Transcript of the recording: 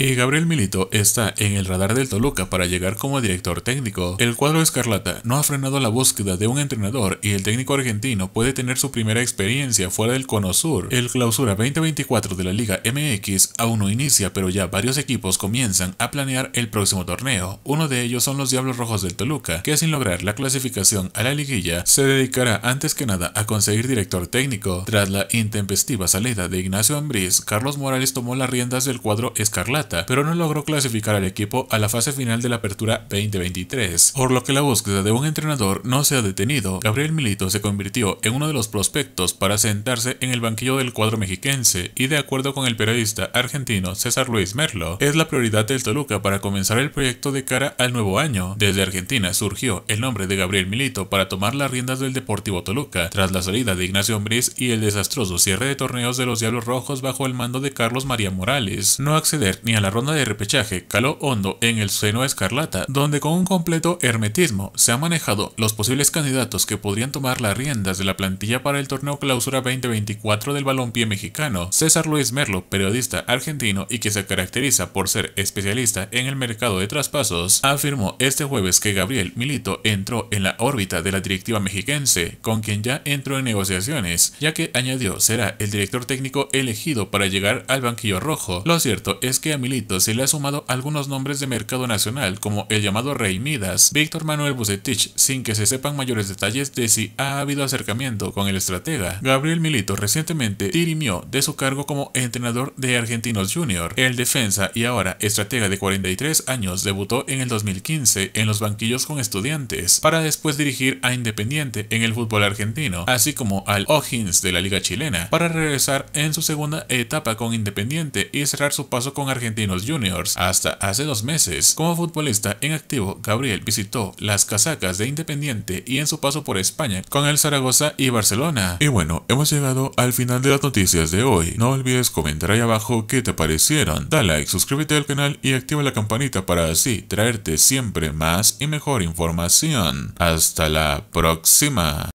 Y Gabriel Milito está en el radar del Toluca para llegar como director técnico. El cuadro escarlata no ha frenado la búsqueda de un entrenador y el técnico argentino puede tener su primera experiencia fuera del Cono Sur. El clausura 2024 de la Liga MX aún no inicia, pero ya varios equipos comienzan a planear el próximo torneo. Uno de ellos son los Diablos Rojos del Toluca, que sin lograr la clasificación a la liguilla, se dedicará antes que nada a conseguir director técnico. Tras la intempestiva salida de Ignacio Ambriz, Carlos Morales tomó las riendas del cuadro escarlata pero no logró clasificar al equipo a la fase final de la apertura 2023, por lo que la búsqueda de un entrenador no se ha detenido. Gabriel Milito se convirtió en uno de los prospectos para sentarse en el banquillo del cuadro mexiquense y de acuerdo con el periodista argentino César Luis Merlo, es la prioridad del Toluca para comenzar el proyecto de cara al nuevo año. Desde Argentina surgió el nombre de Gabriel Milito para tomar las riendas del Deportivo Toluca, tras la salida de Ignacio Ombriz y el desastroso cierre de torneos de los Diablos Rojos bajo el mando de Carlos María Morales. No acceder ni la ronda de repechaje caló hondo en el seno escarlata, donde con un completo hermetismo se han manejado los posibles candidatos que podrían tomar las riendas de la plantilla para el torneo Clausura 2024 del balompié mexicano. César Luis Merlo, periodista argentino y que se caracteriza por ser especialista en el mercado de traspasos, afirmó este jueves que Gabriel Milito entró en la órbita de la directiva mexiquense, con quien ya entró en negociaciones, ya que añadió será el director técnico elegido para llegar al banquillo rojo. Lo cierto es que a Milito Milito se le ha sumado algunos nombres de mercado nacional, como el llamado Rey Midas, Víctor Manuel Bucetich, sin que se sepan mayores detalles de si ha habido acercamiento con el estratega. Gabriel Milito recientemente dirimió de su cargo como entrenador de Argentinos Junior. El defensa y ahora estratega de 43 años debutó en el 2015 en los banquillos con estudiantes, para después dirigir a Independiente en el fútbol argentino, así como al O'Higgins de la Liga Chilena, para regresar en su segunda etapa con Independiente y cerrar su paso con Argentina Juniors. Hasta hace dos meses, como futbolista en activo, Gabriel visitó las casacas de Independiente y en su paso por España con el Zaragoza y Barcelona. Y bueno, hemos llegado al final de las noticias de hoy. No olvides comentar ahí abajo qué te parecieron. Da like, suscríbete al canal y activa la campanita para así traerte siempre más y mejor información. Hasta la próxima.